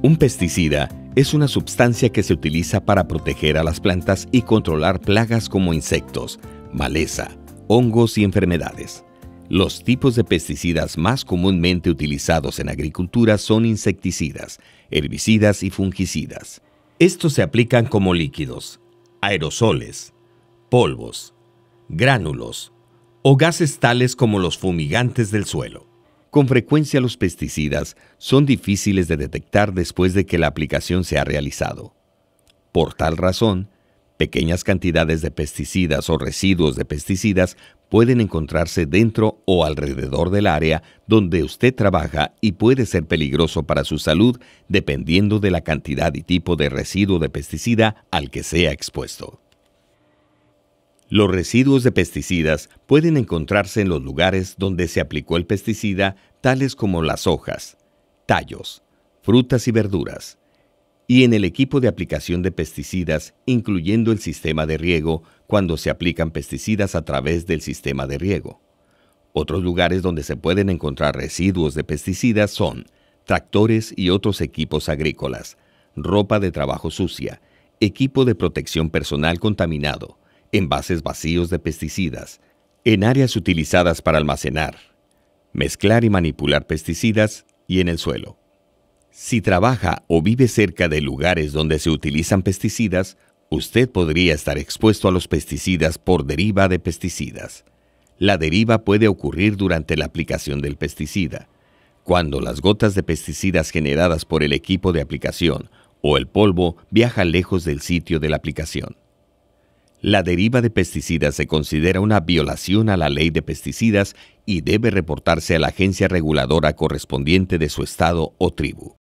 Un pesticida es una sustancia que se utiliza para proteger a las plantas y controlar plagas como insectos, maleza, hongos y enfermedades. Los tipos de pesticidas más comúnmente utilizados en agricultura son insecticidas, herbicidas y fungicidas. Estos se aplican como líquidos, aerosoles, polvos, gránulos o gases tales como los fumigantes del suelo. Con frecuencia los pesticidas son difíciles de detectar después de que la aplicación se ha realizado. Por tal razón, pequeñas cantidades de pesticidas o residuos de pesticidas pueden encontrarse dentro o alrededor del área donde usted trabaja y puede ser peligroso para su salud dependiendo de la cantidad y tipo de residuo de pesticida al que sea expuesto. Los residuos de pesticidas pueden encontrarse en los lugares donde se aplicó el pesticida, tales como las hojas, tallos, frutas y verduras, y en el equipo de aplicación de pesticidas, incluyendo el sistema de riego, cuando se aplican pesticidas a través del sistema de riego. Otros lugares donde se pueden encontrar residuos de pesticidas son tractores y otros equipos agrícolas, ropa de trabajo sucia, equipo de protección personal contaminado, envases vacíos de pesticidas, en áreas utilizadas para almacenar, mezclar y manipular pesticidas y en el suelo. Si trabaja o vive cerca de lugares donde se utilizan pesticidas, usted podría estar expuesto a los pesticidas por deriva de pesticidas. La deriva puede ocurrir durante la aplicación del pesticida, cuando las gotas de pesticidas generadas por el equipo de aplicación o el polvo viaja lejos del sitio de la aplicación. La deriva de pesticidas se considera una violación a la ley de pesticidas y debe reportarse a la agencia reguladora correspondiente de su estado o tribu.